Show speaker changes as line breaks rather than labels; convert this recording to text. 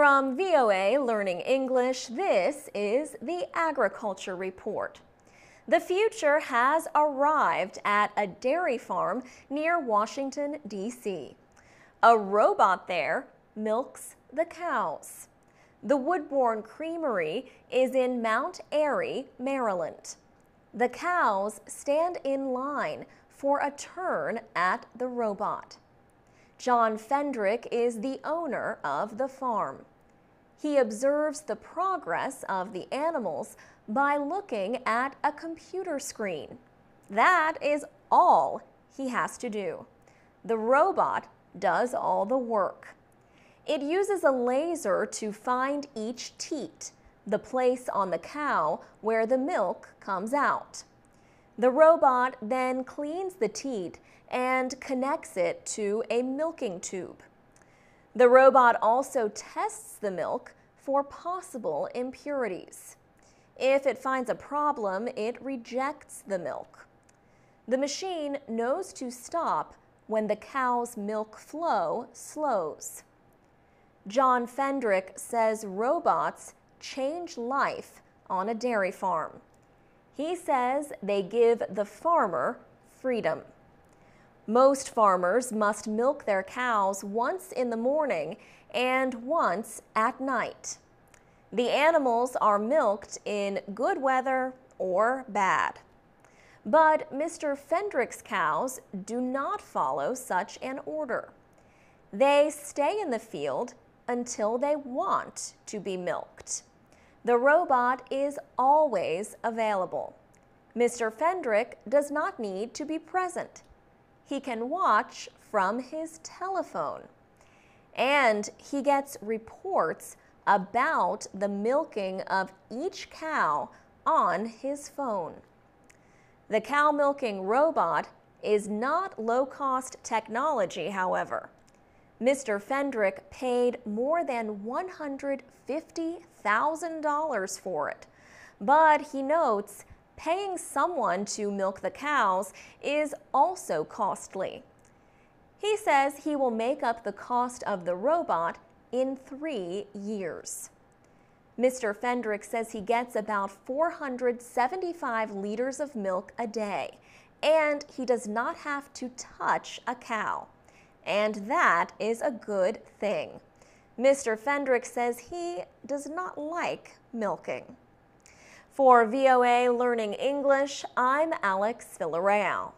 From VOA Learning English, this is the Agriculture Report. The future has arrived at a dairy farm near Washington, D.C. A robot there milks the cows. The Woodbourne Creamery is in Mount Airy, Maryland. The cows stand in line for a turn at the robot. John Fendrick is the owner of the farm. He observes the progress of the animals by looking at a computer screen. That is all he has to do. The robot does all the work. It uses a laser to find each teat, the place on the cow where the milk comes out. The robot then cleans the teat and connects it to a milking tube. The robot also tests the milk for possible impurities. If it finds a problem, it rejects the milk. The machine knows to stop when the cow's milk flow slows. John Fendrick says robots change life on a dairy farm. He says they give the farmer freedom. Most farmers must milk their cows once in the morning and once at night. The animals are milked in good weather or bad. But Mr. Fendrick's cows do not follow such an order. They stay in the field until they want to be milked. The robot is always available. Mr. Fendrick does not need to be present he can watch from his telephone. And he gets reports about the milking of each cow on his phone. The cow milking robot is not low cost technology, however. Mr. Fendrick paid more than $150,000 for it, but he notes paying someone to milk the cows is also costly. He says he will make up the cost of the robot in three years. Mr. Fendrick says he gets about 475 liters of milk a day, and he does not have to touch a cow. And that is a good thing. Mr. Fendrick says he does not like milking. For VOA Learning English, I'm Alex Villarreal.